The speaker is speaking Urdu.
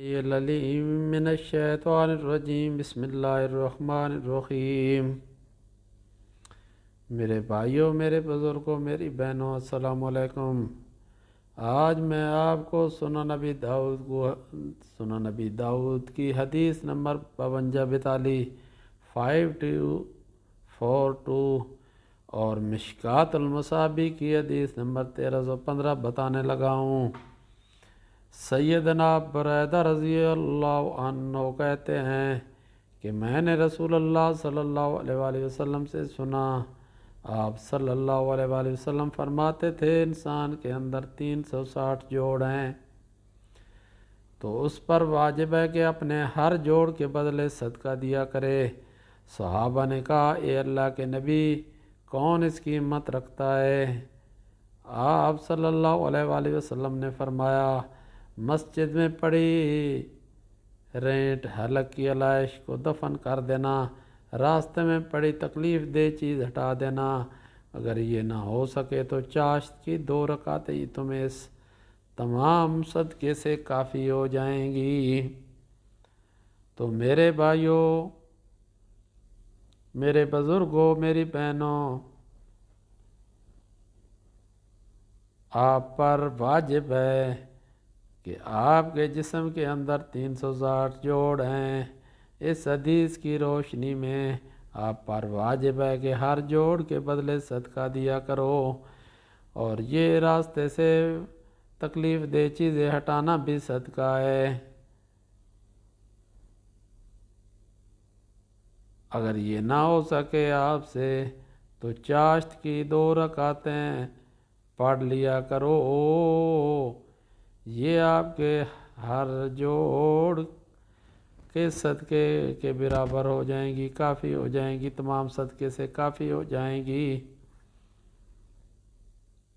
من الشیطان الرجیم بسم اللہ الرحمن الرحیم میرے بھائیوں میرے بزرگوں میری بہنوں السلام علیکم آج میں آپ کو سنا نبی داؤد کو سنا نبی داؤد کی حدیث نمبر بونجہ بتالی فائیو ٹو فور ٹو اور مشکات المصابی کی حدیث نمبر تیرہ سو پندرہ بتانے لگاؤں سیدنا برعدہ رضی اللہ عنہ کہتے ہیں کہ میں نے رسول اللہ صلی اللہ علیہ وآلہ وسلم سے سنا آپ صلی اللہ علیہ وآلہ وسلم فرماتے تھے انسان کے اندر تین سو ساٹھ جوڑ ہیں تو اس پر واجب ہے کہ اپنے ہر جوڑ کے بدلے صدقہ دیا کرے صحابہ نے کہا اے اللہ کے نبی کون اس کی ہمت رکھتا ہے آپ صلی اللہ علیہ وآلہ وسلم نے فرمایا مسجد میں پڑی رینٹ حلق کی علائش کو دفن کر دینا راستے میں پڑی تکلیف دہ چیز ہٹا دینا اگر یہ نہ ہو سکے تو چاشت کی دو رکھا ہی تمہیں اس تمام صدقے سے کافی ہو جائیں گی تو میرے بھائیوں میرے بزرگوں میری بہنوں آپ پر واجب ہے کہ آپ کے جسم کے اندر تین سو ساٹھ جوڑ ہیں اس حدیث کی روشنی میں آپ پر واجب ہے کہ ہر جوڑ کے بدلے صدقہ دیا کرو اور یہ راستے سے تکلیف دہ چیزیں ہٹانا بھی صدقہ ہے اگر یہ نہ ہو سکے آپ سے تو چاشت کی دو رکاتیں پڑھ لیا کرو یہ آپ کے ہر جوڑ کے صدقے کے برابر ہو جائیں گی کافی ہو جائیں گی تمام صدقے سے کافی ہو جائیں گی